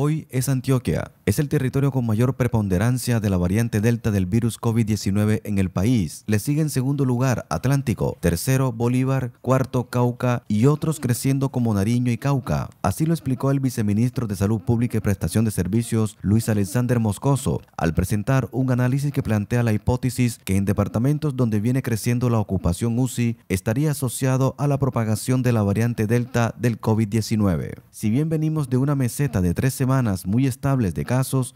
Hoy es Antioquia, es el territorio con mayor preponderancia de la variante Delta del virus COVID-19 en el país. Le sigue en segundo lugar Atlántico, tercero Bolívar, cuarto Cauca y otros creciendo como Nariño y Cauca. Así lo explicó el viceministro de Salud Pública y Prestación de Servicios, Luis Alexander Moscoso, al presentar un análisis que plantea la hipótesis que en departamentos donde viene creciendo la ocupación UCI estaría asociado a la propagación de la variante Delta del COVID-19. Si bien venimos de una meseta de tres semanas muy estables de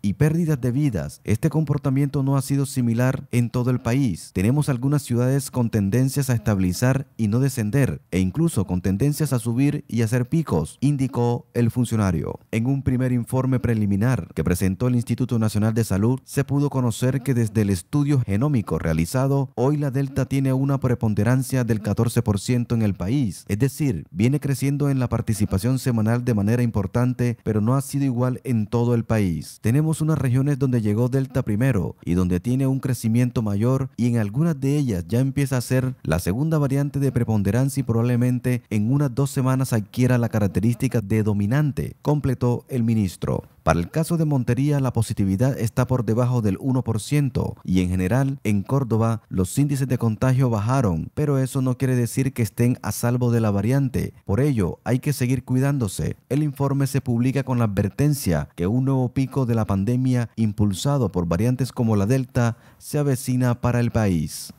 y pérdidas de vidas. Este comportamiento no ha sido similar en todo el país. Tenemos algunas ciudades con tendencias a estabilizar y no descender, e incluso con tendencias a subir y hacer picos, indicó el funcionario. En un primer informe preliminar que presentó el Instituto Nacional de Salud, se pudo conocer que desde el estudio genómico realizado, hoy la Delta tiene una preponderancia del 14% en el país, es decir, viene creciendo en la participación semanal de manera importante, pero no ha sido igual en todo el país. Tenemos unas regiones donde llegó Delta primero y donde tiene un crecimiento mayor y en algunas de ellas ya empieza a ser la segunda variante de preponderancia y probablemente en unas dos semanas adquiera la característica de dominante, completó el ministro. Para el caso de Montería, la positividad está por debajo del 1% y en general en Córdoba los índices de contagio bajaron, pero eso no quiere decir que estén a salvo de la variante. Por ello, hay que seguir cuidándose. El informe se publica con la advertencia que un nuevo pico de la pandemia impulsado por variantes como la Delta se avecina para el país.